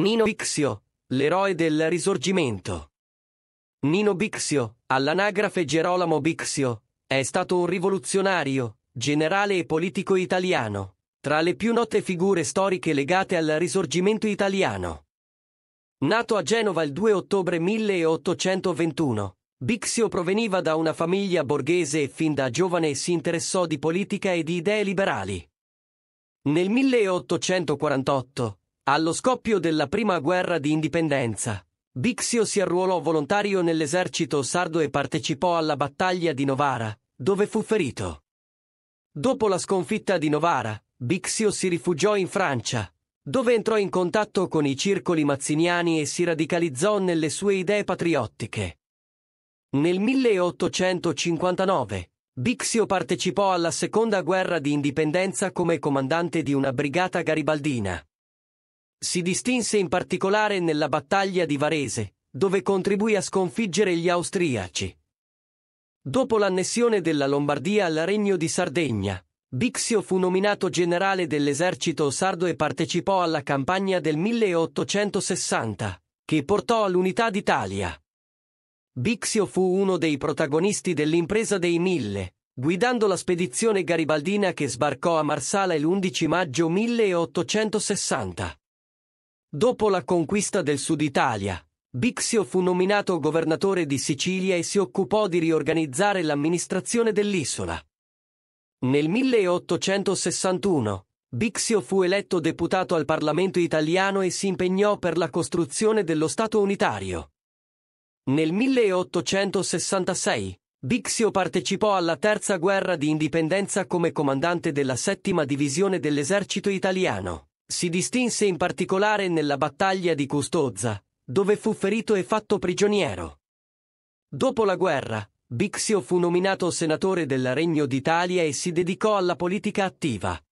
Nino Bixio, l'eroe del risorgimento. Nino Bixio, all'anagrafe Gerolamo Bixio, è stato un rivoluzionario, generale e politico italiano, tra le più note figure storiche legate al risorgimento italiano. Nato a Genova il 2 ottobre 1821, Bixio proveniva da una famiglia borghese e fin da giovane si interessò di politica e di idee liberali. Nel 1848, allo scoppio della prima guerra di indipendenza, Bixio si arruolò volontario nell'esercito sardo e partecipò alla battaglia di Novara, dove fu ferito. Dopo la sconfitta di Novara, Bixio si rifugiò in Francia, dove entrò in contatto con i circoli mazziniani e si radicalizzò nelle sue idee patriottiche. Nel 1859, Bixio partecipò alla seconda guerra di indipendenza come comandante di una brigata garibaldina. Si distinse in particolare nella battaglia di Varese, dove contribuì a sconfiggere gli austriaci. Dopo l'annessione della Lombardia al Regno di Sardegna, Bixio fu nominato generale dell'esercito sardo e partecipò alla campagna del 1860, che portò all'unità d'Italia. Bixio fu uno dei protagonisti dell'impresa dei Mille, guidando la spedizione garibaldina che sbarcò a Marsala l'11 maggio 1860. Dopo la conquista del Sud Italia, Bixio fu nominato governatore di Sicilia e si occupò di riorganizzare l'amministrazione dell'isola. Nel 1861, Bixio fu eletto deputato al Parlamento italiano e si impegnò per la costruzione dello Stato unitario. Nel 1866, Bixio partecipò alla terza guerra di indipendenza come comandante della settima divisione dell'esercito italiano. Si distinse in particolare nella battaglia di Custozza, dove fu ferito e fatto prigioniero. Dopo la guerra, Bixio fu nominato senatore del Regno d'Italia e si dedicò alla politica attiva.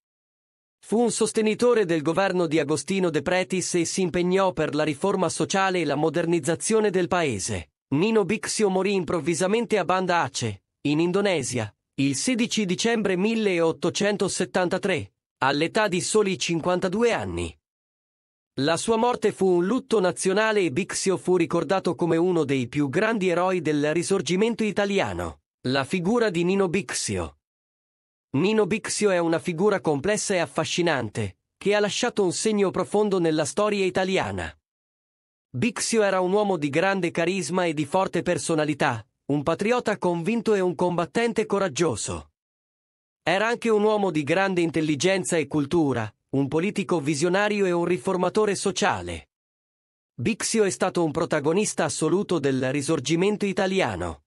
Fu un sostenitore del governo di Agostino De Pretis e si impegnò per la riforma sociale e la modernizzazione del paese. Nino Bixio morì improvvisamente a Banda Aceh, in Indonesia, il 16 dicembre 1873, all'età di soli 52 anni. La sua morte fu un lutto nazionale e Bixio fu ricordato come uno dei più grandi eroi del risorgimento italiano. La figura di Nino Bixio. Nino Bixio è una figura complessa e affascinante, che ha lasciato un segno profondo nella storia italiana. Bixio era un uomo di grande carisma e di forte personalità, un patriota convinto e un combattente coraggioso. Era anche un uomo di grande intelligenza e cultura, un politico visionario e un riformatore sociale. Bixio è stato un protagonista assoluto del risorgimento italiano.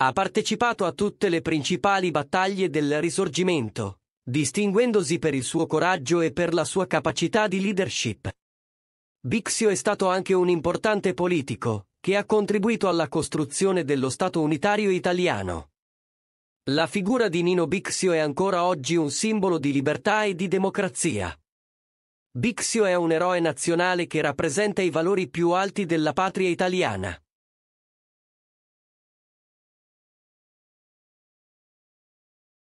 Ha partecipato a tutte le principali battaglie del risorgimento, distinguendosi per il suo coraggio e per la sua capacità di leadership. Bixio è stato anche un importante politico, che ha contribuito alla costruzione dello Stato unitario italiano. La figura di Nino Bixio è ancora oggi un simbolo di libertà e di democrazia. Bixio è un eroe nazionale che rappresenta i valori più alti della patria italiana.